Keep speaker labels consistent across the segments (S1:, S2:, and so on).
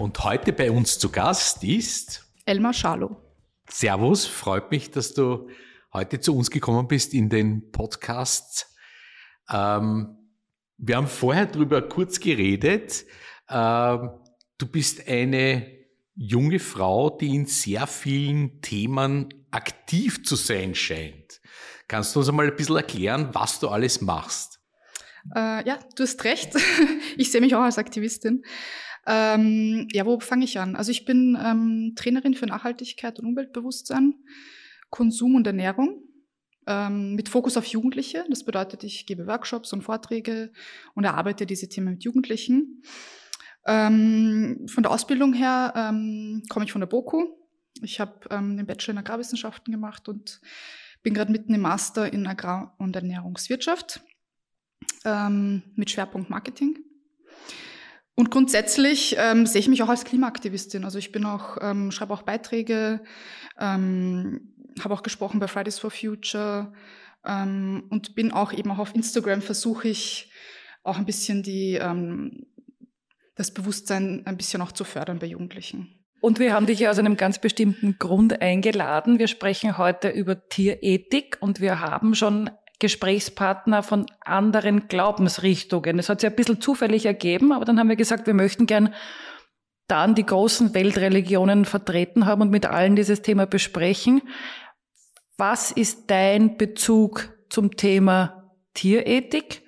S1: und heute bei uns zu Gast ist Elmar Schalow. Servus, freut mich, dass du heute zu uns gekommen bist in den Podcasts. Ähm, wir haben vorher darüber kurz geredet. Ähm, du bist eine junge Frau, die in sehr vielen Themen aktiv zu sein scheint. Kannst du uns einmal ein bisschen erklären, was du alles machst?
S2: Äh, ja, du hast recht. Ich sehe mich auch als Aktivistin. Ähm, ja, wo fange ich an? Also ich bin ähm, Trainerin für Nachhaltigkeit und Umweltbewusstsein, Konsum und Ernährung ähm, mit Fokus auf Jugendliche. Das bedeutet, ich gebe Workshops und Vorträge und erarbeite diese Themen mit Jugendlichen. Ähm, von der Ausbildung her ähm, komme ich von der BOKU. Ich habe ähm, den Bachelor in Agrarwissenschaften gemacht und bin gerade mitten im Master in Agrar- und Ernährungswirtschaft mit Schwerpunkt Marketing. Und grundsätzlich ähm, sehe ich mich auch als Klimaaktivistin. Also ich bin auch, ähm, schreibe auch Beiträge, ähm, habe auch gesprochen bei Fridays for Future ähm, und bin auch eben auch auf Instagram versuche ich auch ein bisschen die, ähm, das Bewusstsein ein bisschen auch zu fördern bei Jugendlichen.
S3: Und wir haben dich ja aus einem ganz bestimmten Grund eingeladen. Wir sprechen heute über Tierethik und wir haben schon Gesprächspartner von anderen Glaubensrichtungen. Es hat sich ein bisschen zufällig ergeben, aber dann haben wir gesagt, wir möchten gern dann die großen Weltreligionen vertreten haben und mit allen dieses Thema besprechen. Was ist dein Bezug zum Thema Tierethik?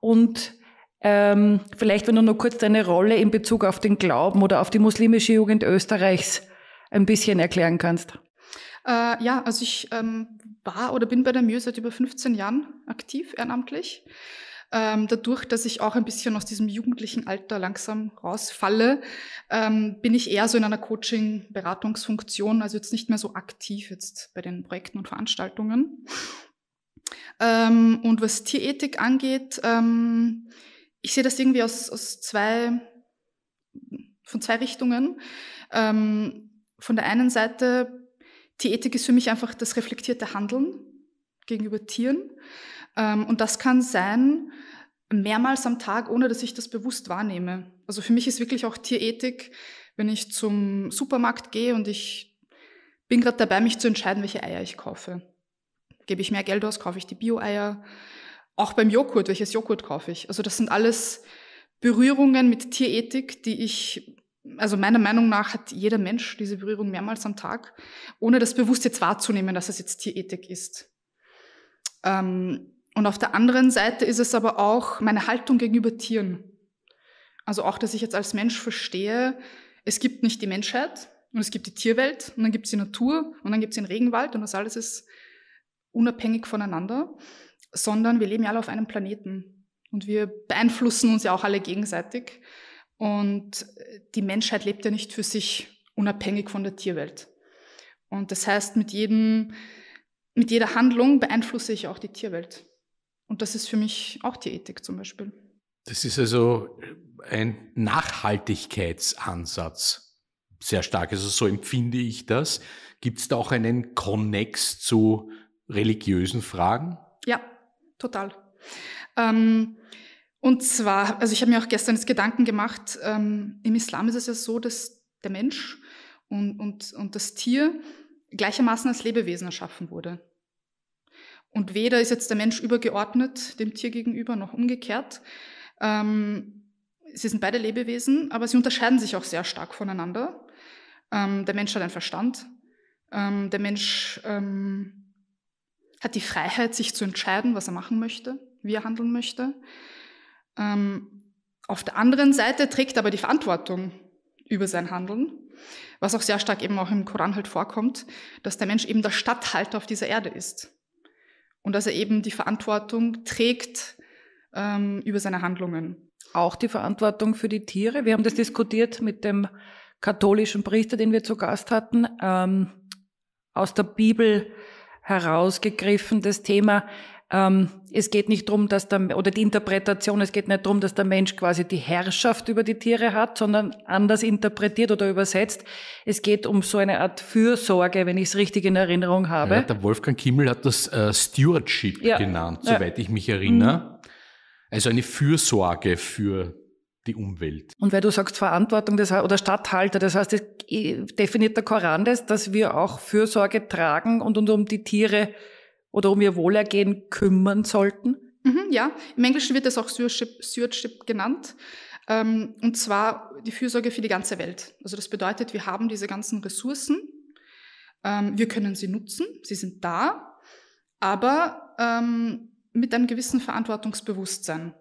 S3: Und ähm, vielleicht, wenn du nur kurz deine Rolle in Bezug auf den Glauben oder auf die muslimische Jugend Österreichs ein bisschen erklären kannst.
S2: Äh, ja, also ich ähm, war oder bin bei der MIÖ seit über 15 Jahren aktiv, ehrenamtlich. Ähm, dadurch, dass ich auch ein bisschen aus diesem jugendlichen Alter langsam rausfalle, ähm, bin ich eher so in einer Coaching-Beratungsfunktion, also jetzt nicht mehr so aktiv jetzt bei den Projekten und Veranstaltungen. Ähm, und was Tierethik angeht, ähm, ich sehe das irgendwie aus, aus zwei, von zwei Richtungen. Ähm, von der einen Seite die Ethik ist für mich einfach das reflektierte Handeln gegenüber Tieren. Ähm, und das kann sein mehrmals am Tag, ohne dass ich das bewusst wahrnehme. Also für mich ist wirklich auch Tierethik, wenn ich zum Supermarkt gehe und ich bin gerade dabei, mich zu entscheiden, welche Eier ich kaufe. Gebe ich mehr Geld aus, kaufe ich die Bio-Eier? Auch beim Joghurt, welches Joghurt kaufe ich? Also das sind alles Berührungen mit Tierethik, die ich also meiner Meinung nach hat jeder Mensch diese Berührung mehrmals am Tag, ohne das bewusst jetzt wahrzunehmen, dass es jetzt Tierethik ist. Ähm, und auf der anderen Seite ist es aber auch meine Haltung gegenüber Tieren. Also auch, dass ich jetzt als Mensch verstehe, es gibt nicht die Menschheit und es gibt die Tierwelt und dann gibt es die Natur und dann gibt es den Regenwald und das alles ist unabhängig voneinander, sondern wir leben ja alle auf einem Planeten und wir beeinflussen uns ja auch alle gegenseitig. Und äh, die Menschheit lebt ja nicht für sich unabhängig von der Tierwelt. Und das heißt, mit, jedem, mit jeder Handlung beeinflusse ich auch die Tierwelt. Und das ist für mich auch Tierethik zum Beispiel.
S1: Das ist also ein Nachhaltigkeitsansatz sehr stark. Also so empfinde ich das. Gibt es da auch einen Konnex zu religiösen Fragen?
S2: Ja, total. Ähm, und zwar, also ich habe mir auch gestern jetzt Gedanken gemacht, ähm, im Islam ist es ja so, dass der Mensch und, und, und das Tier gleichermaßen als Lebewesen erschaffen wurde. Und weder ist jetzt der Mensch übergeordnet dem Tier gegenüber, noch umgekehrt. Ähm, sie sind beide Lebewesen, aber sie unterscheiden sich auch sehr stark voneinander. Ähm, der Mensch hat einen Verstand. Ähm, der Mensch ähm, hat die Freiheit, sich zu entscheiden, was er machen möchte, wie er handeln möchte. Ähm, auf der anderen Seite trägt aber die Verantwortung über sein Handeln, was auch sehr stark eben auch im Koran halt vorkommt, dass der Mensch eben der Stadthalter auf dieser Erde ist und dass er eben die Verantwortung trägt
S3: ähm, über seine Handlungen. Auch die Verantwortung für die Tiere. Wir haben das diskutiert mit dem katholischen Priester, den wir zu Gast hatten, ähm, aus der Bibel herausgegriffen, das Thema, ähm, es geht nicht drum, dass der, oder die Interpretation, es geht nicht drum, dass der Mensch quasi die Herrschaft über die Tiere hat, sondern anders interpretiert oder übersetzt. Es geht um so eine Art Fürsorge, wenn ich es richtig in Erinnerung habe. Ja,
S1: der Wolfgang Kimmel hat das äh, Stewardship ja. genannt, soweit ja. ich mich erinnere. Mhm. Also eine Fürsorge für die Umwelt.
S3: Und weil du sagst Verantwortung das, oder Stadthalter, das heißt, das äh, definiert der Koran das, dass wir auch Fürsorge tragen und, und um die Tiere oder um ihr Wohlergehen kümmern sollten?
S2: Mhm, ja, im Englischen wird das auch Stewardship, Stewardship genannt. Ähm, und zwar die Fürsorge für die ganze Welt. Also das bedeutet, wir haben diese ganzen Ressourcen, ähm, wir können sie nutzen, sie sind da, aber ähm, mit einem gewissen Verantwortungsbewusstsein.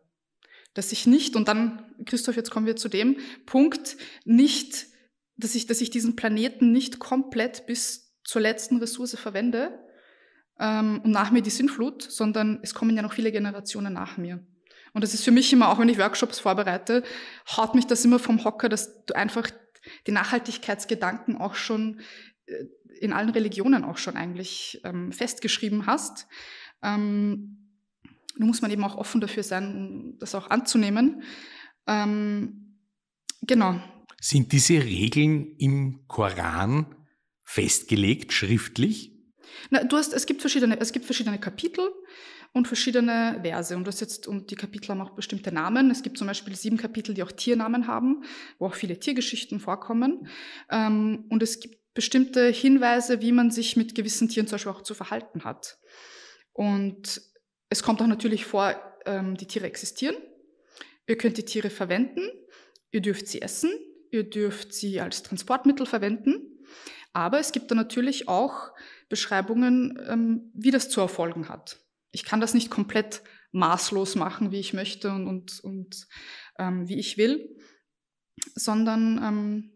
S2: Dass ich nicht, und dann, Christoph, jetzt kommen wir zu dem Punkt, nicht, dass ich, dass ich diesen Planeten nicht komplett bis zur letzten Ressource verwende, ähm, und nach mir die Sinnflut, sondern es kommen ja noch viele Generationen nach mir. Und das ist für mich immer, auch wenn ich Workshops vorbereite, haut mich das immer vom Hocker, dass du einfach die Nachhaltigkeitsgedanken auch schon äh, in allen Religionen auch schon eigentlich ähm, festgeschrieben hast. Ähm, da muss man eben auch offen dafür sein, das auch anzunehmen. Ähm, genau.
S1: Sind diese Regeln im Koran festgelegt, schriftlich?
S2: Na, du hast, es gibt verschiedene, es gibt verschiedene Kapitel und verschiedene Verse. Und das jetzt, und die Kapitel haben auch bestimmte Namen. Es gibt zum Beispiel sieben Kapitel, die auch Tiernamen haben, wo auch viele Tiergeschichten vorkommen. Ähm, und es gibt bestimmte Hinweise, wie man sich mit gewissen Tieren zum Beispiel auch zu verhalten hat. Und es kommt auch natürlich vor, ähm, die Tiere existieren. Ihr könnt die Tiere verwenden. Ihr dürft sie essen. Ihr dürft sie als Transportmittel verwenden. Aber es gibt da natürlich auch Beschreibungen, ähm, wie das zu erfolgen hat. Ich kann das nicht komplett maßlos machen, wie ich möchte und, und, und ähm, wie ich will, sondern ähm,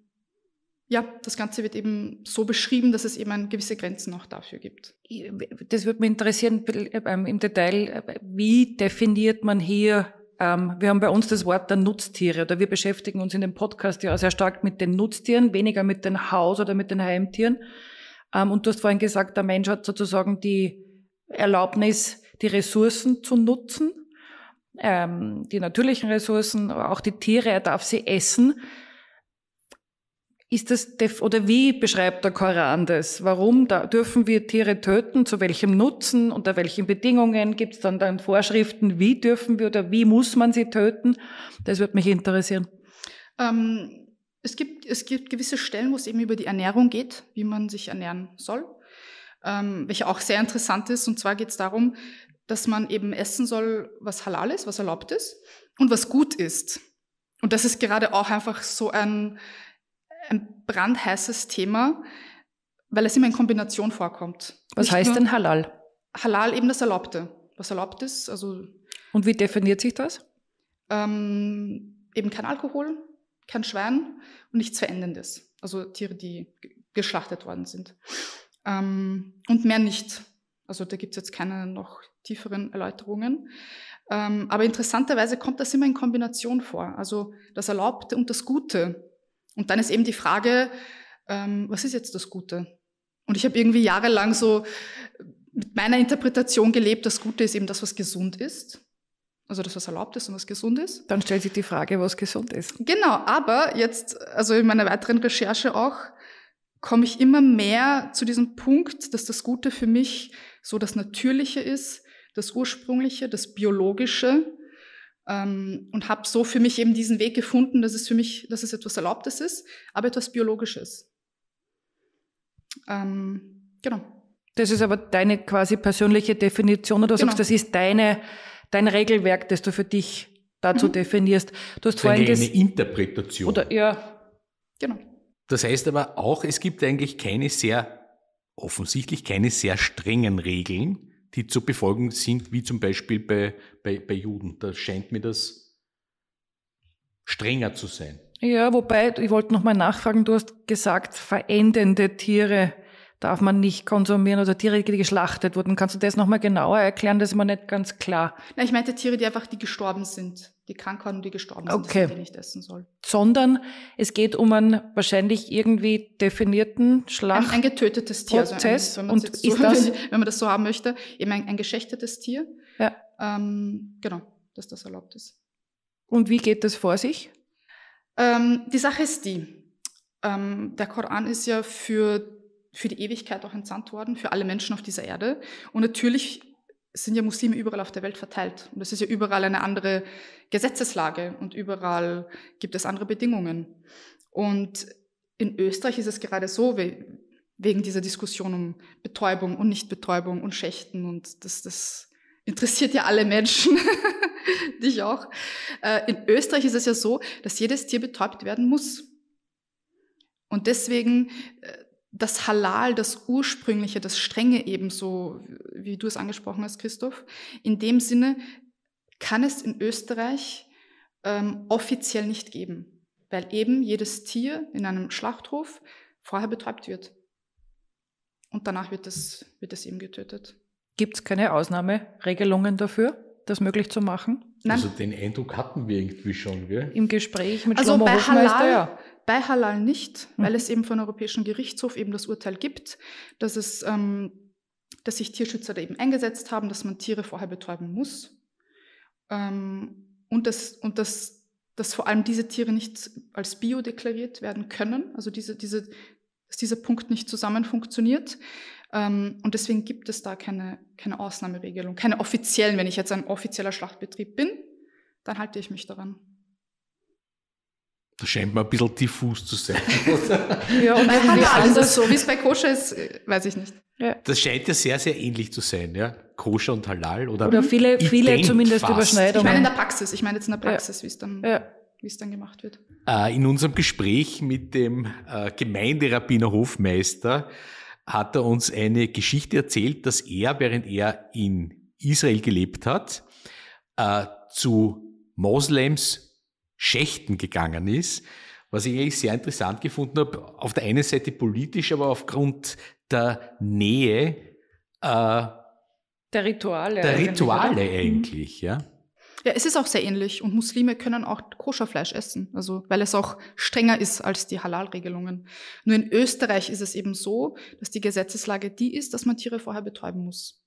S2: ja, das Ganze wird eben so beschrieben, dass es eben gewisse Grenzen auch dafür gibt.
S3: Das würde mich interessieren ähm, im Detail, äh, wie definiert man hier ähm, wir haben bei uns das Wort der Nutztiere oder wir beschäftigen uns in dem Podcast ja sehr stark mit den Nutztieren, weniger mit den Haus- oder mit den Heimtieren. Ähm, und du hast vorhin gesagt, der Mensch hat sozusagen die Erlaubnis, die Ressourcen zu nutzen, ähm, die natürlichen Ressourcen, aber auch die Tiere, er darf sie essen. Ist das oder wie beschreibt der Koran das? Warum da dürfen wir Tiere töten? Zu welchem Nutzen? Unter welchen Bedingungen gibt es dann dann Vorschriften? Wie dürfen wir oder wie muss man sie töten? Das würde mich interessieren.
S2: Ähm, es gibt es gibt gewisse Stellen, wo es eben über die Ernährung geht, wie man sich ernähren soll, ähm, welche auch sehr interessant ist. Und zwar geht es darum, dass man eben essen soll, was halal ist, was erlaubt ist und was gut ist. Und das ist gerade auch einfach so ein ein brandheißes Thema, weil es immer in Kombination vorkommt. Was Nicht heißt denn Halal? Halal eben das Erlaubte. Was erlaubt ist, also.
S3: Und wie definiert sich
S2: das? Ähm, eben kein Alkohol, kein Schwein und nichts Verendendes. Also Tiere, die geschlachtet worden sind. Ähm, und mehr nicht. Also da gibt es jetzt keine noch tieferen Erläuterungen. Ähm, aber interessanterweise kommt das immer in Kombination vor. Also das Erlaubte und das Gute und dann ist eben die Frage, ähm, was ist jetzt das Gute? Und ich habe irgendwie jahrelang so mit meiner Interpretation gelebt, das Gute ist eben das, was gesund ist.
S3: Also das, was erlaubt ist und was gesund ist. Dann stellt sich die Frage, was gesund ist. Genau,
S2: aber jetzt, also in meiner weiteren Recherche auch, komme ich immer mehr zu diesem Punkt, dass das Gute für mich so das Natürliche ist, das Ursprüngliche, das Biologische, ähm, und habe so für mich eben diesen Weg gefunden, dass es für mich, dass es etwas Erlaubtes ist, aber etwas Biologisches. Ähm, genau.
S3: Das ist aber deine quasi persönliche Definition oder du genau. sagst, das ist deine, dein Regelwerk, das du für dich dazu mhm. definierst. Du hast das vorhin das, eine
S1: Interpretation. Oder
S3: ja, genau.
S1: Das heißt aber auch, es gibt eigentlich keine sehr offensichtlich keine sehr strengen Regeln, die zu befolgen sind, wie zum Beispiel bei, bei, bei Juden. Da scheint mir das strenger zu sein.
S3: Ja, wobei, ich wollte nochmal nachfragen, du hast gesagt, verendende Tiere darf man nicht konsumieren oder Tiere, die geschlachtet wurden. Kannst du das nochmal genauer erklären? Das ist mir nicht ganz klar.
S2: Na, ich meinte Tiere, die einfach, die gestorben sind die krank waren und die gestorben sind, okay. die nicht
S3: essen soll. Sondern es geht um einen wahrscheinlich irgendwie definierten Schlacht. Ein, ein getötetes Tier. Prozess. Also ein, und so, ist das,
S2: wenn man das so haben möchte, eben ein, ein geschächtetes Tier. Ja. Ähm, genau, dass das erlaubt ist. Und wie geht das vor sich? Ähm, die Sache ist die, ähm, der Koran ist ja für, für die Ewigkeit auch entsandt worden, für alle Menschen auf dieser Erde. Und natürlich es sind ja Muslime überall auf der Welt verteilt. Und es ist ja überall eine andere Gesetzeslage und überall gibt es andere Bedingungen. Und in Österreich ist es gerade so, wegen dieser Diskussion um Betäubung und Nichtbetäubung und Schächten und das, das interessiert ja alle Menschen, dich auch. Äh, in Österreich ist es ja so, dass jedes Tier betäubt werden muss. Und deswegen äh, das Halal, das Ursprüngliche, das Strenge ebenso, wie du es angesprochen hast, Christoph. In dem Sinne kann es in Österreich ähm, offiziell nicht geben, weil eben jedes Tier in einem Schlachthof vorher betäubt wird. Und danach wird es, wird es eben
S3: getötet. Gibt es keine Ausnahmeregelungen dafür, das möglich zu machen? Nein. Also
S1: den Eindruck hatten wir irgendwie schon, gell?
S3: Im Gespräch mit also bei Halal, ja.
S2: bei Halal nicht, mhm. weil es eben vom Europäischen Gerichtshof eben das Urteil gibt, dass es, ähm, dass sich Tierschützer da eben eingesetzt haben, dass man Tiere vorher betäuben muss ähm, und dass und das, dass vor allem diese Tiere nicht als Bio deklariert werden können, also diese, diese, dass dieser Punkt nicht zusammen funktioniert. Ähm, und deswegen gibt es da keine, keine Ausnahmeregelung, keine offiziellen. Wenn ich jetzt ein offizieller Schlachtbetrieb bin, dann halte ich mich daran.
S1: Das scheint mir ein bisschen diffus zu sein.
S3: ja, und irgendwie
S2: anders so. Wie es bei Koscher ist, äh, weiß ich nicht. Ja.
S1: Das scheint ja sehr, sehr ähnlich zu sein, ja. Koscher und Halal oder Oder viele, viele zumindest fast. Überschneidungen. Ich meine in der
S2: Praxis, ich meine jetzt in der Praxis, ja. wie dann ja wie es dann gemacht wird.
S1: Äh, in unserem Gespräch mit dem äh, Gemeinderabbiner Hofmeister hat er uns eine Geschichte erzählt, dass er, während er in Israel gelebt hat, äh, zu Moslems Schächten gegangen ist, was ich eigentlich sehr interessant gefunden habe, auf der einen Seite politisch, aber aufgrund der Nähe äh,
S2: der Rituale. Der Rituale oder? eigentlich, ja. Ja, es ist auch sehr ähnlich und Muslime können auch Koscherfleisch essen, also weil es auch strenger ist als die Halal-Regelungen. Nur in Österreich ist es eben so, dass die Gesetzeslage die ist, dass man Tiere vorher betäuben
S3: muss.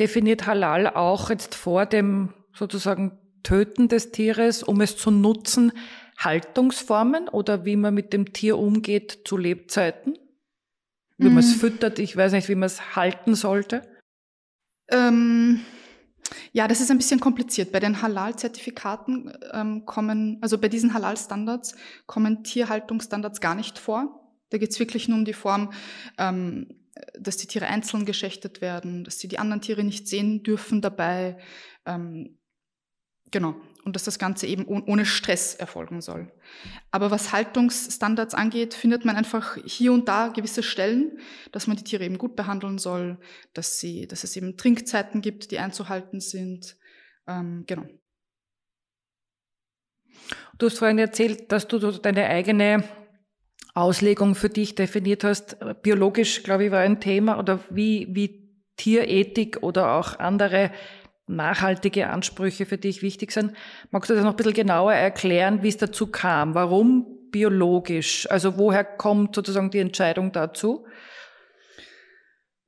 S3: Definiert Halal auch jetzt vor dem sozusagen Töten des Tieres, um es zu nutzen, Haltungsformen oder wie man mit dem Tier umgeht zu Lebzeiten? Wie mm. man es mm. füttert, ich weiß nicht, wie man es halten sollte? Ähm, ja, das ist ein bisschen kompliziert. Bei den
S2: Halal-Zertifikaten ähm, kommen, also bei diesen Halal-Standards kommen Tierhaltungsstandards gar nicht vor. Da geht es wirklich nur um die Form, ähm, dass die Tiere einzeln geschächtet werden, dass sie die anderen Tiere nicht sehen dürfen dabei, ähm, Genau. Und dass das Ganze eben ohne Stress erfolgen soll. Aber was Haltungsstandards angeht, findet man einfach hier und da gewisse Stellen, dass man die Tiere eben gut behandeln soll, dass, sie, dass es eben Trinkzeiten gibt, die einzuhalten sind. Ähm, genau.
S3: Du hast vorhin erzählt, dass du deine eigene Auslegung für dich definiert hast. Biologisch, glaube ich, war ein Thema oder wie, wie Tierethik oder auch andere nachhaltige Ansprüche für dich wichtig sind. Magst du das noch ein bisschen genauer erklären, wie es dazu kam? Warum biologisch? Also woher kommt sozusagen die Entscheidung dazu?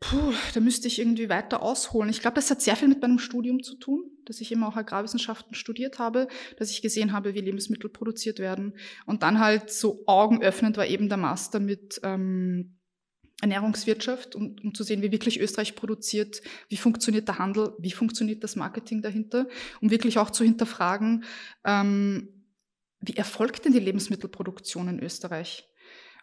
S3: Puh,
S2: da müsste ich irgendwie weiter ausholen. Ich glaube, das hat sehr viel mit meinem Studium zu tun, dass ich immer auch Agrarwissenschaften studiert habe, dass ich gesehen habe, wie Lebensmittel produziert werden. Und dann halt so augenöffnend war eben der Master mit ähm, Ernährungswirtschaft, um, um zu sehen, wie wirklich Österreich produziert, wie funktioniert der Handel, wie funktioniert das Marketing dahinter, um wirklich auch zu hinterfragen, ähm, wie erfolgt denn die Lebensmittelproduktion in Österreich?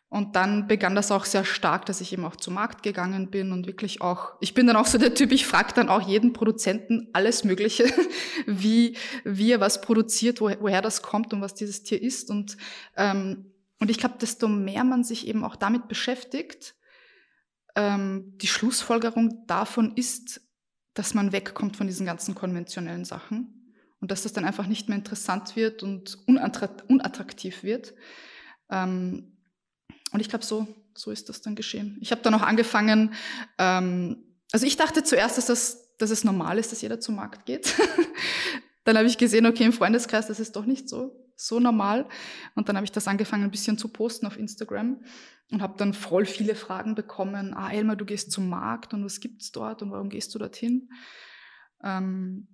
S2: Und dann begann das auch sehr stark, dass ich eben auch zum Markt gegangen bin und wirklich auch, ich bin dann auch so der Typ, ich frage dann auch jeden Produzenten alles Mögliche, wie, wie er was produziert, wo, woher das kommt und was dieses Tier ist. Und, ähm, und ich glaube, desto mehr man sich eben auch damit beschäftigt, ähm, die Schlussfolgerung davon ist, dass man wegkommt von diesen ganzen konventionellen Sachen und dass das dann einfach nicht mehr interessant wird und unattraktiv wird. Ähm, und ich glaube, so, so ist das dann geschehen. Ich habe dann auch angefangen, ähm, also ich dachte zuerst, dass, das, dass es normal ist, dass jeder zum Markt geht. dann habe ich gesehen, okay, im Freundeskreis, das ist doch nicht so so normal. Und dann habe ich das angefangen, ein bisschen zu posten auf Instagram und habe dann voll viele Fragen bekommen. Ah, Elmar, du gehst zum Markt und was gibt es dort und warum gehst du dorthin? Ähm,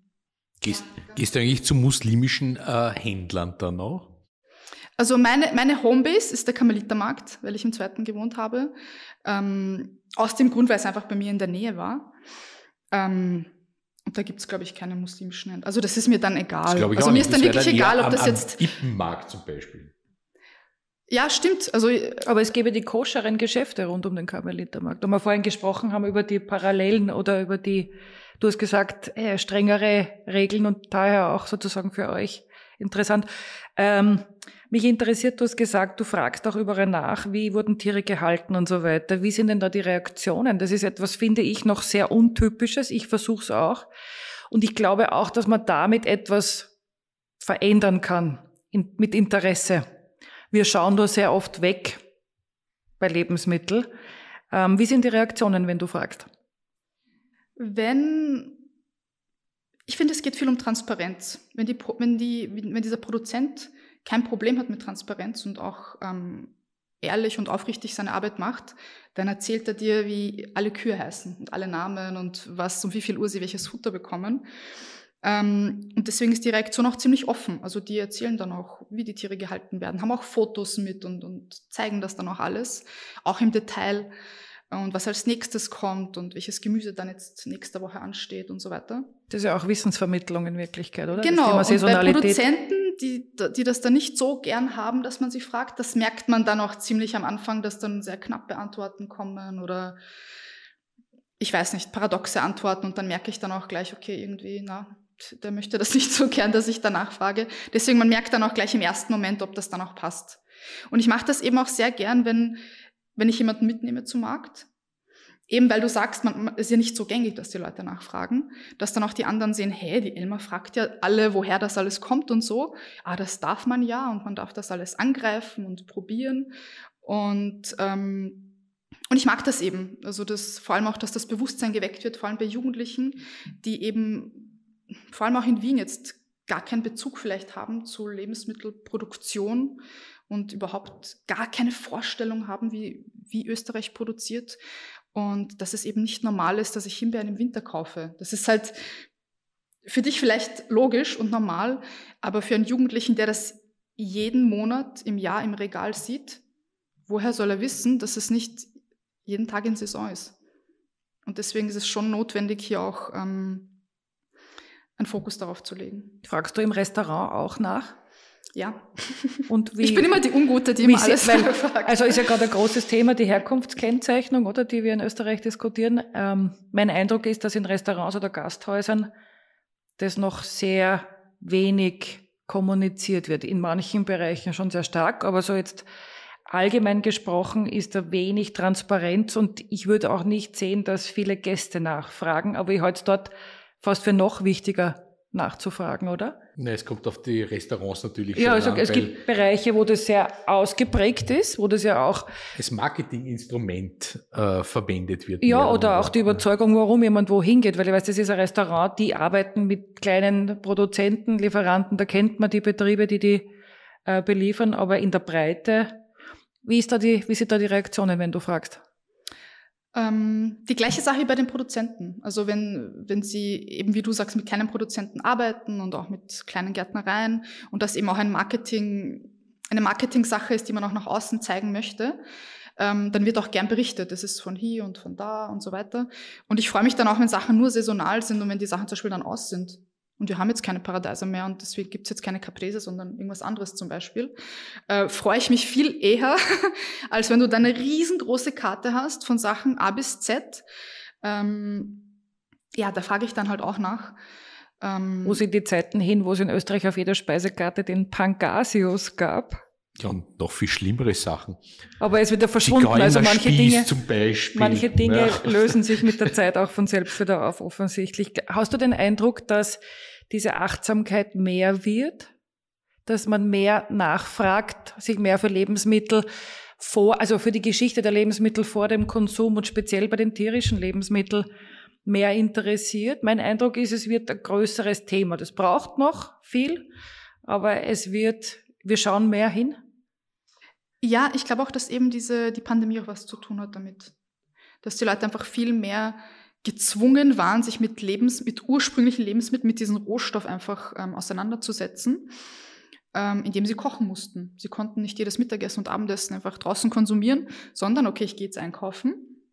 S1: gehst, ja, gehst du eigentlich zu muslimischen äh, Händlern dann auch?
S2: Also meine, meine Homebase ist der Kamelitermarkt, weil ich im zweiten gewohnt habe. Ähm, aus dem Grund, weil es einfach bei mir in der Nähe war. Ähm, und da gibt es, glaube ich, keine muslimischen Händler. Also das ist mir dann egal.
S1: ich also mir ist dann wirklich dann egal, ob am, das jetzt. Ippenmarkt zum Beispiel.
S3: Ja, stimmt. Also, äh, aber es gäbe die koscheren Geschäfte rund um den Karmelitermarkt. Und wir vorhin gesprochen haben über die Parallelen oder über die, du hast gesagt, äh, strengere Regeln und daher auch sozusagen für euch interessant. Ähm, mich interessiert, du hast gesagt, du fragst auch überall nach, wie wurden Tiere gehalten und so weiter. Wie sind denn da die Reaktionen? Das ist etwas, finde ich, noch sehr untypisches. Ich versuche es auch. Und ich glaube auch, dass man damit etwas verändern kann in, mit Interesse. Wir schauen nur sehr oft weg bei Lebensmitteln. Ähm, wie sind die Reaktionen, wenn du fragst?
S2: Wenn ich finde, es geht viel um Transparenz. Wenn, die, wenn, die, wenn dieser Produzent kein Problem hat mit Transparenz und auch ähm, ehrlich und aufrichtig seine Arbeit macht, dann erzählt er dir, wie alle Kühe heißen und alle Namen und was und wie viel Uhr sie welches Futter bekommen. Ähm, und deswegen ist die Reaktion auch ziemlich offen. Also die erzählen dann auch, wie die Tiere gehalten werden, haben auch Fotos mit und, und zeigen das dann auch alles, auch im Detail. Äh, und was als nächstes kommt und welches Gemüse dann jetzt nächste Woche ansteht und so weiter.
S3: Das ist ja auch Wissensvermittlung in Wirklichkeit, oder? Genau, und bei Produzenten,
S2: die, die das dann nicht so gern haben, dass man sie fragt, das merkt man dann auch ziemlich am Anfang, dass dann sehr knappe Antworten kommen oder ich weiß nicht, paradoxe Antworten und dann merke ich dann auch gleich, okay, irgendwie, na, der möchte das nicht so gern, dass ich danach frage. Deswegen, man merkt dann auch gleich im ersten Moment, ob das dann auch passt. Und ich mache das eben auch sehr gern, wenn wenn ich jemanden mitnehme zum Markt, eben weil du sagst, man ist ja nicht so gängig, dass die Leute nachfragen, dass dann auch die anderen sehen, hey, die Elmer fragt ja alle, woher das alles kommt und so. Ah, das darf man ja und man darf das alles angreifen und probieren und ähm, und ich mag das eben, also das vor allem auch, dass das Bewusstsein geweckt wird, vor allem bei Jugendlichen, die eben vor allem auch in Wien jetzt gar keinen Bezug vielleicht haben zu Lebensmittelproduktion und überhaupt gar keine Vorstellung haben, wie, wie Österreich produziert. Und dass es eben nicht normal ist, dass ich Himbeeren im Winter kaufe. Das ist halt für dich vielleicht logisch und normal, aber für einen Jugendlichen, der das jeden Monat im Jahr im Regal sieht, woher soll er wissen, dass es nicht jeden Tag in Saison ist? Und deswegen ist es schon notwendig, hier auch ähm, einen Fokus darauf zu legen.
S3: Fragst du im Restaurant auch nach? Ja. Und wie, ich bin immer die Ungute, die immer alles weil, Also ist ja gerade ein großes Thema, die Herkunftskennzeichnung, oder, die wir in Österreich diskutieren. Ähm, mein Eindruck ist, dass in Restaurants oder Gasthäusern das noch sehr wenig kommuniziert wird. In manchen Bereichen schon sehr stark, aber so jetzt allgemein gesprochen ist da wenig Transparenz und ich würde auch nicht sehen, dass viele Gäste nachfragen, aber ich halte es dort fast für noch wichtiger, nachzufragen, oder?
S1: Nein, es kommt auf die Restaurants natürlich Ja, also an, es gibt
S3: Bereiche, wo das sehr ausgeprägt ist, wo das
S1: ja auch als Marketinginstrument äh, verwendet wird. Ja, oder auch die
S3: Überzeugung, warum jemand wohin geht, weil ich weiß, das ist ein Restaurant, die arbeiten mit kleinen Produzenten, Lieferanten, da kennt man die Betriebe, die die äh, beliefern, aber in der Breite, wie ist da die, wie sind da die Reaktionen, wenn du fragst?
S2: Ähm, die gleiche Sache wie bei den Produzenten. Also wenn, wenn sie eben, wie du sagst, mit kleinen Produzenten arbeiten und auch mit kleinen Gärtnereien und das eben auch ein Marketing, eine Marketing-Sache ist, die man auch nach außen zeigen möchte, ähm, dann wird auch gern berichtet. Das ist von hier und von da und so weiter. Und ich freue mich dann auch, wenn Sachen nur saisonal sind und wenn die Sachen zum Beispiel dann aus sind und wir haben jetzt keine Paradeiser mehr und deswegen gibt's jetzt keine Caprese, sondern irgendwas anderes zum Beispiel, äh, freue ich mich viel eher, als wenn du deine riesengroße Karte hast von Sachen A bis Z. Ähm,
S3: ja, da frage ich dann halt auch nach. Ähm, wo sind die Zeiten hin, wo es in Österreich auf jeder Speisekarte den Pangasius gab?
S1: Ja, und noch viel schlimmere Sachen.
S3: Aber es wird ja verschwunden. Also manche Dinge, zum Beispiel. manche Dinge ja. lösen sich mit der Zeit auch von selbst wieder auf, offensichtlich. Hast du den Eindruck, dass diese Achtsamkeit mehr wird? Dass man mehr nachfragt, sich mehr für Lebensmittel vor, also für die Geschichte der Lebensmittel vor dem Konsum und speziell bei den tierischen Lebensmitteln mehr interessiert. Mein Eindruck ist, es wird ein größeres Thema. Das braucht noch viel, aber es wird, wir schauen mehr hin. Ja, ich glaube auch,
S2: dass eben diese, die Pandemie auch was zu tun hat damit. Dass die Leute einfach viel mehr gezwungen waren, sich mit Lebens, mit ursprünglichen Lebensmitteln, mit diesem Rohstoff einfach ähm, auseinanderzusetzen, ähm, indem sie kochen mussten. Sie konnten nicht jedes Mittagessen und Abendessen einfach draußen konsumieren, sondern okay, ich gehe jetzt einkaufen.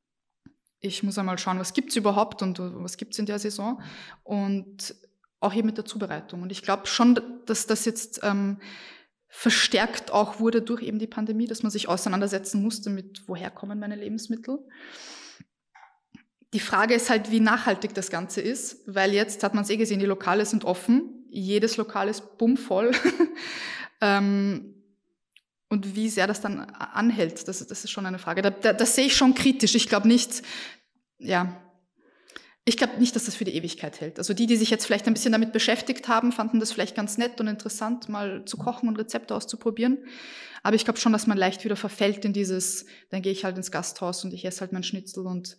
S2: Ich muss einmal schauen, was gibt es überhaupt und äh, was gibt es in der Saison. Und auch hier mit der Zubereitung. Und ich glaube schon, dass das jetzt ähm, verstärkt auch wurde durch eben die Pandemie, dass man sich auseinandersetzen musste mit, woher kommen meine Lebensmittel. Die Frage ist halt, wie nachhaltig das Ganze ist, weil jetzt hat man es eh gesehen, die Lokale sind offen, jedes Lokal ist bummvoll. ähm, und wie sehr das dann anhält, das, das ist schon eine Frage. Da, da, das sehe ich schon kritisch. Ich glaube nicht, ja, ich glaube nicht, dass das für die Ewigkeit hält. Also die, die sich jetzt vielleicht ein bisschen damit beschäftigt haben, fanden das vielleicht ganz nett und interessant, mal zu kochen und Rezepte auszuprobieren. Aber ich glaube schon, dass man leicht wieder verfällt in dieses, dann gehe ich halt ins Gasthaus und ich esse halt mein Schnitzel und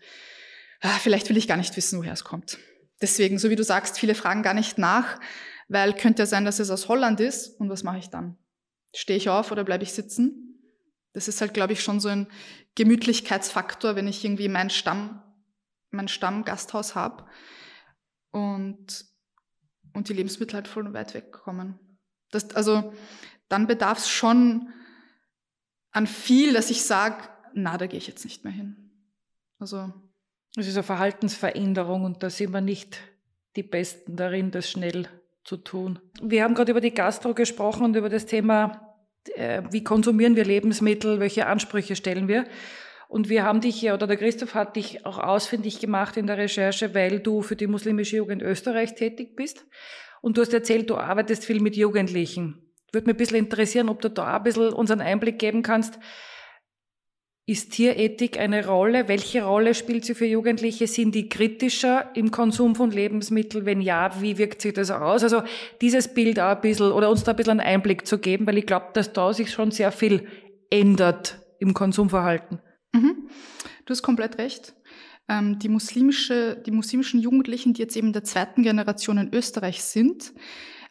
S2: ah, vielleicht will ich gar nicht wissen, woher es kommt. Deswegen, so wie du sagst, viele fragen gar nicht nach, weil könnte ja sein, dass es aus Holland ist und was mache ich dann? Stehe ich auf oder bleibe ich sitzen? Das ist halt, glaube ich, schon so ein Gemütlichkeitsfaktor, wenn ich irgendwie meinen Stamm mein Stammgasthaus habe und, und die Lebensmittel halt von weit weg kommen. Das, also dann bedarf es schon an viel, dass
S3: ich sage, na, da gehe ich jetzt nicht mehr hin. Also es ist eine Verhaltensveränderung und da sind wir nicht die Besten darin, das schnell zu tun. Wir haben gerade über die Gastro gesprochen und über das Thema, äh, wie konsumieren wir Lebensmittel, welche Ansprüche stellen wir. Und wir haben dich ja, oder der Christoph hat dich auch ausfindig gemacht in der Recherche, weil du für die muslimische Jugend Österreich tätig bist. Und du hast erzählt, du arbeitest viel mit Jugendlichen. Würde mich ein bisschen interessieren, ob du da ein bisschen unseren Einblick geben kannst. Ist Tierethik eine Rolle? Welche Rolle spielt sie für Jugendliche? Sind die kritischer im Konsum von Lebensmitteln? Wenn ja, wie wirkt sich das aus? Also dieses Bild auch ein bisschen oder uns da ein bisschen einen Einblick zu geben, weil ich glaube, dass da sich schon sehr viel ändert im Konsumverhalten.
S2: Mhm. Du hast komplett recht. Ähm, die, muslimische, die muslimischen Jugendlichen, die jetzt eben der zweiten Generation in Österreich sind,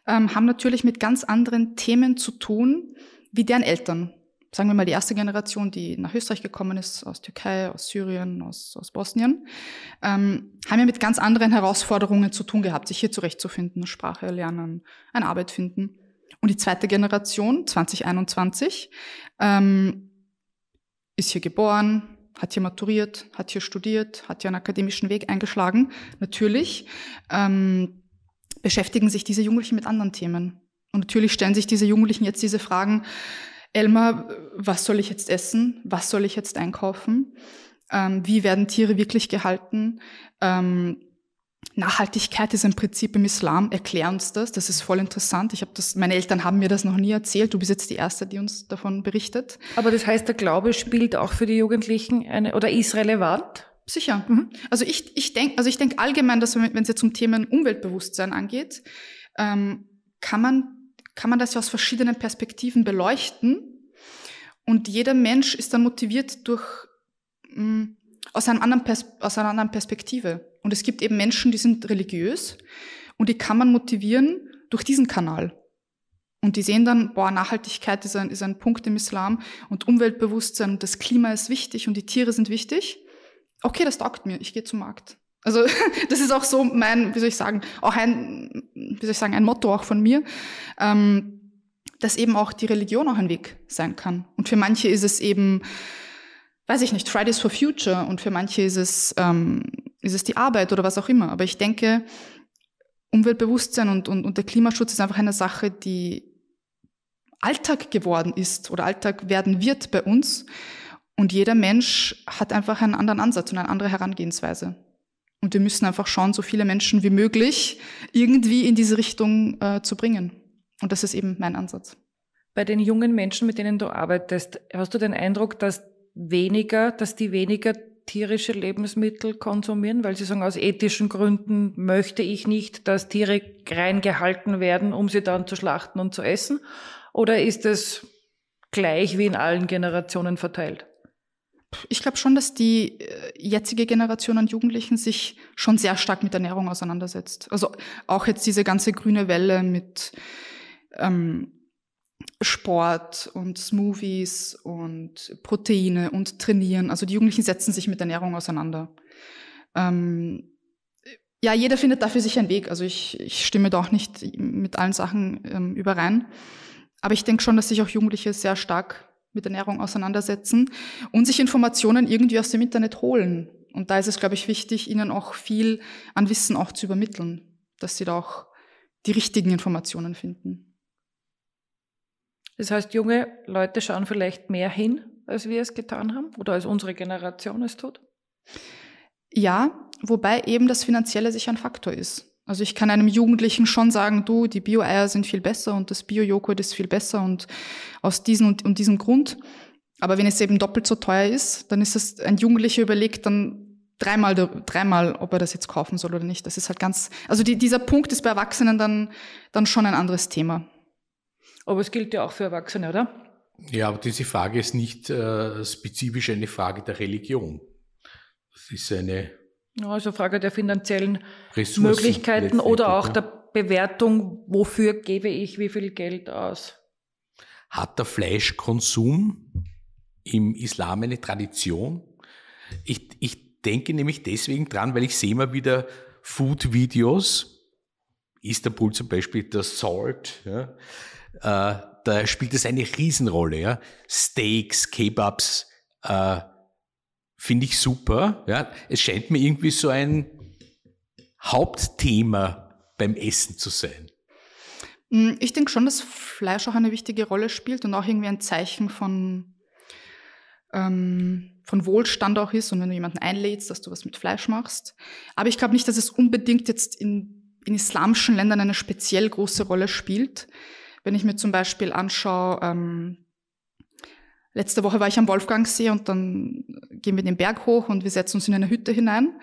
S2: ähm, haben natürlich mit ganz anderen Themen zu tun wie deren Eltern. Sagen wir mal die erste Generation, die nach Österreich gekommen ist, aus Türkei, aus Syrien, aus, aus Bosnien, ähm, haben ja mit ganz anderen Herausforderungen zu tun gehabt, sich hier zurechtzufinden, Sprache lernen, eine Arbeit finden. Und die zweite Generation, 2021, ähm, ist hier geboren, hat hier maturiert, hat hier studiert, hat hier einen akademischen Weg eingeschlagen. Natürlich ähm, beschäftigen sich diese Jugendlichen mit anderen Themen. Und natürlich stellen sich diese Jugendlichen jetzt diese Fragen, Elmar, was soll ich jetzt essen? Was soll ich jetzt einkaufen? Ähm, wie werden Tiere wirklich gehalten? Ähm, Nachhaltigkeit ist ein Prinzip im Islam. Erklär uns das. Das ist voll interessant. Ich habe das, meine Eltern haben mir das noch nie erzählt. Du bist jetzt die Erste, die uns davon berichtet.
S3: Aber das heißt, der Glaube
S2: spielt auch für die Jugendlichen eine oder ist relevant? Sicher. Mhm. Also ich, ich denke, also ich denke allgemein, dass wenn es jetzt um Themen Umweltbewusstsein angeht, ähm, kann man kann man das ja aus verschiedenen Perspektiven beleuchten. Und jeder Mensch ist dann motiviert durch mh, mm, aus, einem anderen Pers aus einer anderen Perspektive. Und es gibt eben Menschen, die sind religiös und die kann man motivieren durch diesen Kanal. Und die sehen dann, boah, Nachhaltigkeit ist ein, ist ein Punkt im Islam und Umweltbewusstsein und das Klima ist wichtig und die Tiere sind wichtig. Okay, das taugt mir, ich gehe zum Markt. Also das ist auch so mein, wie soll ich sagen, auch ein, wie soll ich sagen, ein Motto auch von mir, ähm, dass eben auch die Religion auch ein Weg sein kann. Und für manche ist es eben, weiß ich nicht, Fridays for Future und für manche ist es ähm, ist es die Arbeit oder was auch immer. Aber ich denke, Umweltbewusstsein und, und, und der Klimaschutz ist einfach eine Sache, die Alltag geworden ist oder Alltag werden wird bei uns. Und jeder Mensch hat einfach einen anderen Ansatz und eine andere Herangehensweise. Und wir müssen einfach schauen, so viele Menschen wie möglich irgendwie in diese Richtung äh, zu bringen. Und das ist eben mein Ansatz.
S3: Bei den jungen Menschen, mit denen du arbeitest, hast du den Eindruck, dass weniger, dass die weniger tierische Lebensmittel konsumieren, weil sie sagen, aus ethischen Gründen möchte ich nicht, dass Tiere reingehalten werden, um sie dann zu schlachten und zu essen? Oder ist es gleich wie in allen Generationen verteilt?
S2: Ich glaube schon, dass die äh, jetzige Generation an Jugendlichen sich schon sehr stark mit Ernährung auseinandersetzt. Also auch jetzt diese ganze grüne Welle mit ähm, Sport und Smoothies und Proteine und Trainieren. Also die Jugendlichen setzen sich mit Ernährung auseinander. Ähm, ja, jeder findet dafür sich einen Weg. Also ich, ich stimme da auch nicht mit allen Sachen ähm, überein. Aber ich denke schon, dass sich auch Jugendliche sehr stark mit Ernährung auseinandersetzen und sich Informationen irgendwie aus dem Internet holen. Und da ist es, glaube ich, wichtig, ihnen auch viel an Wissen auch zu übermitteln, dass sie da auch die richtigen Informationen finden.
S3: Das heißt, junge Leute schauen vielleicht mehr hin, als wir es getan haben oder als unsere Generation es tut?
S2: Ja, wobei eben das Finanzielle sicher ein Faktor ist. Also ich kann einem Jugendlichen schon sagen, du, die Bio-Eier sind viel besser und das Bio-Joghurt ist viel besser und aus diesem und, und diesem Grund. Aber wenn es eben doppelt so teuer ist, dann ist es, ein Jugendlicher überlegt dann dreimal, dreimal, ob er das jetzt kaufen soll oder nicht. Das ist halt ganz, also die, dieser Punkt ist bei Erwachsenen dann, dann schon ein anderes Thema.
S3: Aber es gilt ja auch für Erwachsene, oder?
S1: Ja, aber diese Frage ist nicht äh, spezifisch eine Frage der Religion. Das ist eine
S3: also Frage der finanziellen
S1: Ressourcen Möglichkeiten oder auch der
S3: Bewertung, wofür gebe ich wie viel Geld
S1: aus. Hat der Fleischkonsum im Islam eine Tradition? Ich, ich denke nämlich deswegen dran, weil ich sehe immer wieder Food-Videos. Istanbul zum Beispiel, der Salt. Ja äh, da spielt es eine Riesenrolle. Ja? Steaks, Kebabs, äh, finde ich super. Ja? Es scheint mir irgendwie so ein Hauptthema beim Essen zu sein.
S2: Hm, ich denke schon, dass Fleisch auch eine wichtige Rolle spielt und auch irgendwie ein Zeichen von, ähm, von Wohlstand auch ist und wenn du jemanden einlädst, dass du was mit Fleisch machst. Aber ich glaube nicht, dass es unbedingt jetzt in, in islamischen Ländern eine speziell große Rolle spielt. Wenn ich mir zum Beispiel anschaue, ähm, letzte Woche war ich am Wolfgangsee und dann gehen wir den Berg hoch und wir setzen uns in eine Hütte hinein.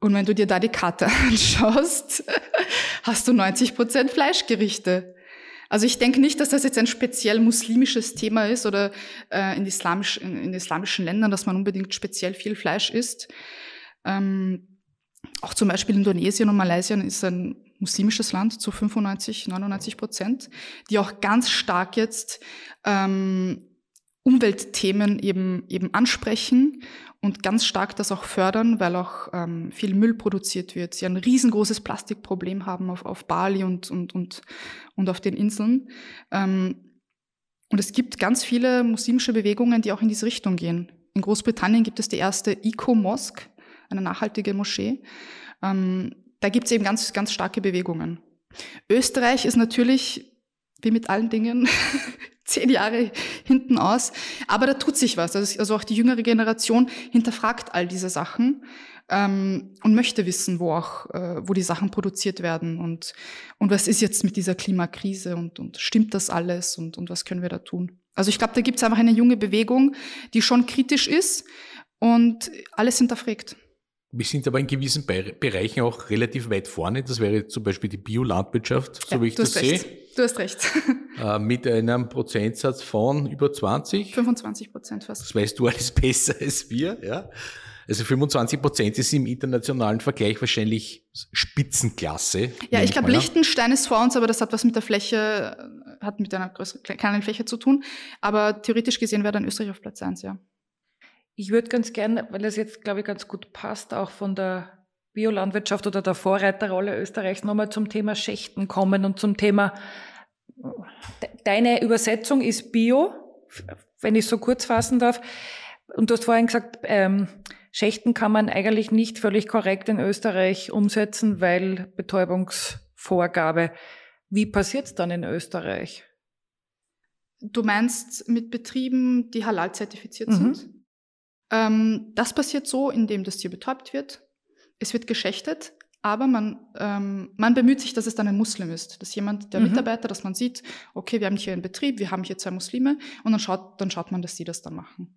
S2: Und wenn du dir da die Karte anschaust, hast du 90 Prozent Fleischgerichte. Also ich denke nicht, dass das jetzt ein speziell muslimisches Thema ist oder äh, in, islamisch, in, in, islamischen Ländern, dass man unbedingt speziell viel Fleisch isst. Ähm, auch zum Beispiel Indonesien und Malaysia ist ein muslimisches Land zu 95, 99 Prozent, die auch ganz stark jetzt ähm, Umweltthemen eben, eben ansprechen und ganz stark das auch fördern, weil auch ähm, viel Müll produziert wird. Sie ein riesengroßes Plastikproblem haben auf, auf Bali und, und, und, und auf den Inseln. Ähm, und es gibt ganz viele muslimische Bewegungen, die auch in diese Richtung gehen. In Großbritannien gibt es die erste Eco-Mosque, eine nachhaltige Moschee. Ähm, da gibt es eben ganz, ganz starke Bewegungen. Österreich ist natürlich, wie mit allen Dingen, zehn Jahre hinten aus. Aber da tut sich was. Also, also auch die jüngere Generation hinterfragt all diese Sachen ähm, und möchte wissen, wo auch, äh, wo die Sachen produziert werden und, und was ist jetzt mit dieser Klimakrise und, und stimmt das alles und, und was können wir da tun. Also ich glaube, da gibt es einfach eine junge Bewegung, die schon kritisch ist und alles hinterfragt.
S1: Wir sind aber in gewissen Bereichen auch relativ weit vorne. Das wäre zum Beispiel die Biolandwirtschaft, so ja, wie ich das sehe.
S2: Du hast recht.
S1: Äh, mit einem Prozentsatz von über 20? 25 Prozent fast. Das weißt du alles besser als wir, ja. Also 25 Prozent ist im internationalen Vergleich wahrscheinlich Spitzenklasse. Ja, ich glaube,
S2: Liechtenstein ist vor uns, aber das hat was mit der Fläche, hat mit einer größeren, kleinen Fläche zu tun. Aber theoretisch gesehen wäre dann Österreich auf Platz eins, ja.
S3: Ich würde ganz gerne, weil es jetzt, glaube ich, ganz gut passt, auch von der Biolandwirtschaft oder der Vorreiterrolle Österreichs nochmal zum Thema Schächten kommen und zum Thema, deine Übersetzung ist Bio, wenn ich so kurz fassen darf. Und du hast vorhin gesagt, ähm, Schächten kann man eigentlich nicht völlig korrekt in Österreich umsetzen, weil Betäubungsvorgabe. Wie passiert es dann in Österreich? Du meinst mit Betrieben, die halal zertifiziert mhm.
S2: sind? Ähm, das passiert so, indem das Tier betäubt wird. Es wird geschächtet, aber man, ähm, man bemüht sich, dass es dann ein Muslim ist. Dass jemand, der mhm. Mitarbeiter, dass man sieht, okay, wir haben hier einen Betrieb, wir haben hier zwei Muslime und dann schaut, dann schaut man, dass die das dann machen.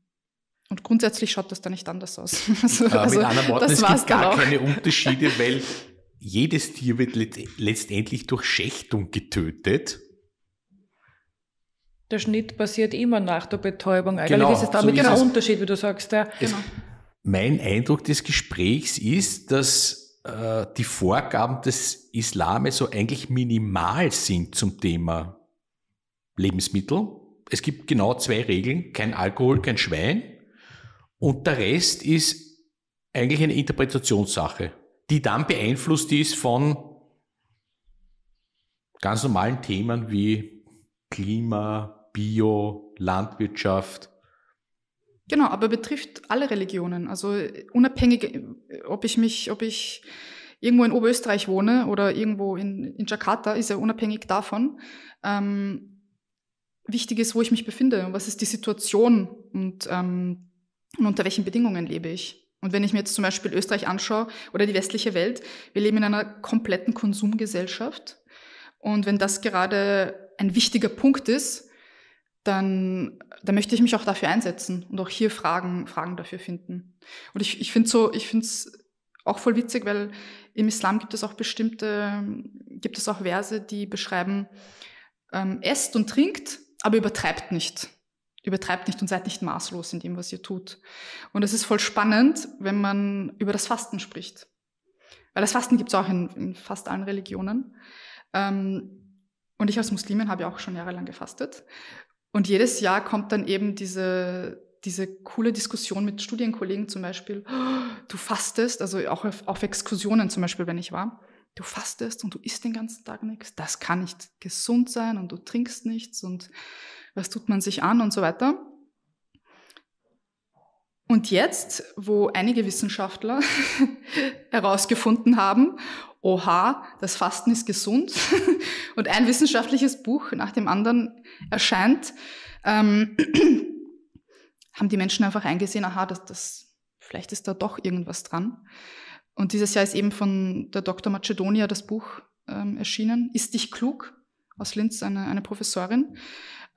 S2: Und grundsätzlich schaut das dann nicht anders aus. Also, äh, mit also, anderen Worten, es gibt gar auch. keine
S1: Unterschiede, weil jedes Tier wird letztendlich durch Schächtung getötet
S3: der Schnitt passiert immer nach der Betäubung. Eigentlich genau, ist es damit so genau Unterschied, wie
S1: du sagst. Ja. Genau. Mein Eindruck des Gesprächs ist, dass äh, die Vorgaben des Islames so eigentlich minimal sind zum Thema Lebensmittel. Es gibt genau zwei Regeln, kein Alkohol, kein Schwein. Und der Rest ist eigentlich eine Interpretationssache, die dann beeinflusst ist von ganz normalen Themen wie Klima, Bio, Landwirtschaft.
S2: Genau, aber betrifft alle Religionen. Also unabhängig, ob ich mich, ob ich irgendwo in Oberösterreich wohne oder irgendwo in, in Jakarta, ist ja unabhängig davon. Ähm, wichtig ist, wo ich mich befinde und was ist die Situation und, ähm, und unter welchen Bedingungen lebe ich. Und wenn ich mir jetzt zum Beispiel Österreich anschaue oder die westliche Welt, wir leben in einer kompletten Konsumgesellschaft. Und wenn das gerade ein wichtiger Punkt ist, dann, dann möchte ich mich auch dafür einsetzen und auch hier Fragen, Fragen dafür finden. Und ich, ich finde so, es auch voll witzig, weil im Islam gibt es auch bestimmte, gibt es auch Verse, die beschreiben, ähm, esst und trinkt, aber übertreibt nicht. Übertreibt nicht und seid nicht maßlos in dem, was ihr tut. Und es ist voll spannend, wenn man über das Fasten spricht. Weil das Fasten gibt es auch in, in, fast allen Religionen. Ähm, und ich als Muslimin habe ja auch schon jahrelang gefastet. Und jedes Jahr kommt dann eben diese, diese coole Diskussion mit Studienkollegen zum Beispiel. du fastest, also auch auf, auf Exkursionen zum Beispiel, wenn ich war. Du fastest und du isst den ganzen Tag nichts. Das kann nicht gesund sein und du trinkst nichts und was tut man sich an und so weiter. Und jetzt, wo einige Wissenschaftler herausgefunden haben oha, das Fasten ist gesund und ein wissenschaftliches Buch nach dem anderen erscheint, ähm, haben die Menschen einfach eingesehen, aha, das, das, vielleicht ist da doch irgendwas dran. Und dieses Jahr ist eben von der Dr. Macedonia das Buch ähm, erschienen, Ist dich klug, aus Linz, eine, eine Professorin.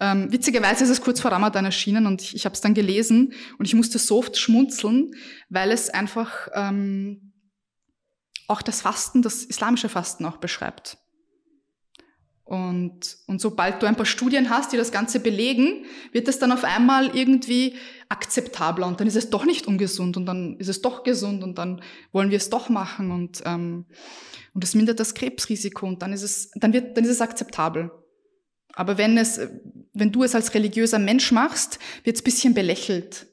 S2: Ähm, witzigerweise ist es kurz vor Ramadan erschienen und ich, ich habe es dann gelesen und ich musste so oft schmunzeln, weil es einfach ähm, auch das Fasten, das islamische Fasten auch beschreibt. Und, und sobald du ein paar Studien hast, die das Ganze belegen, wird es dann auf einmal irgendwie akzeptabler und dann ist es doch nicht ungesund und dann ist es doch gesund und dann wollen wir es doch machen und, ähm, und es mindert das Krebsrisiko und dann ist es, dann wird, dann ist es akzeptabel. Aber wenn es, wenn du es als religiöser Mensch machst, wird es bisschen belächelt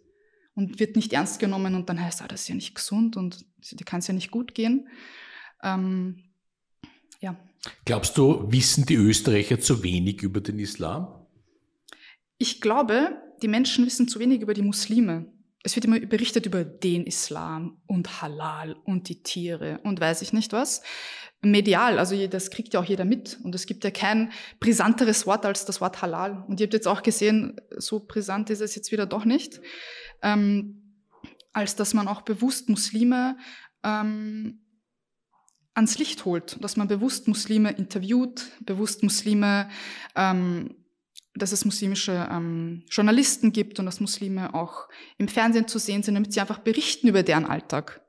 S2: und wird nicht ernst genommen und dann heißt, ah, das ist ja nicht gesund und dir kann es ja nicht gut gehen. Ähm, ja.
S1: Glaubst du, wissen die Österreicher zu wenig über den Islam?
S2: Ich glaube, die Menschen wissen zu wenig über die Muslime es wird immer berichtet über den Islam und Halal und die Tiere und weiß ich nicht was. Medial, also das kriegt ja auch jeder mit. Und es gibt ja kein brisanteres Wort als das Wort Halal. Und ihr habt jetzt auch gesehen, so brisant ist es jetzt wieder doch nicht, ähm, als dass man auch bewusst Muslime ähm, ans Licht holt, dass man bewusst Muslime interviewt, bewusst Muslime ähm, dass es muslimische ähm, Journalisten gibt und dass Muslime auch im Fernsehen zu sehen sind, damit sie einfach berichten über deren Alltag.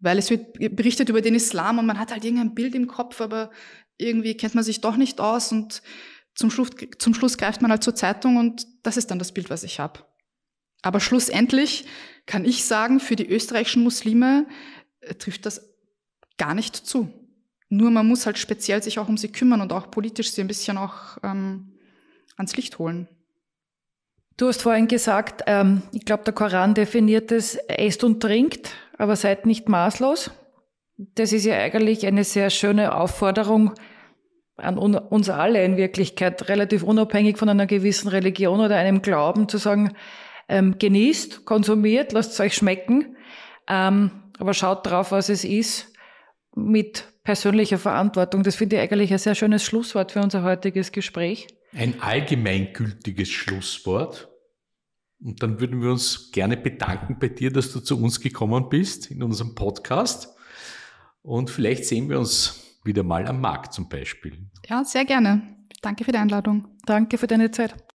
S2: Weil es wird berichtet über den Islam und man hat halt irgendein Bild im Kopf, aber irgendwie kennt man sich doch nicht aus und zum Schluss, zum Schluss greift man halt zur Zeitung und das ist dann das Bild, was ich habe. Aber schlussendlich kann ich sagen, für die österreichischen Muslime äh, trifft das gar nicht zu. Nur man muss halt speziell sich auch um sie kümmern und auch politisch sie ein bisschen auch ähm,
S3: ans Licht holen. Du hast vorhin gesagt, ähm, ich glaube, der Koran definiert es, esst und trinkt, aber seid nicht maßlos. Das ist ja eigentlich eine sehr schöne Aufforderung an un uns alle in Wirklichkeit, relativ unabhängig von einer gewissen Religion oder einem Glauben, zu sagen, ähm, genießt, konsumiert, lasst es euch schmecken, ähm, aber schaut drauf, was es ist, mit persönlicher Verantwortung. Das finde ich eigentlich ein sehr schönes Schlusswort für unser heutiges Gespräch.
S1: Ein allgemeingültiges Schlusswort. Und dann würden wir uns gerne bedanken bei dir, dass du zu uns gekommen bist in unserem Podcast. Und vielleicht sehen wir uns wieder mal am Markt zum Beispiel.
S2: Ja, sehr gerne. Danke für die Einladung.
S3: Danke für deine Zeit.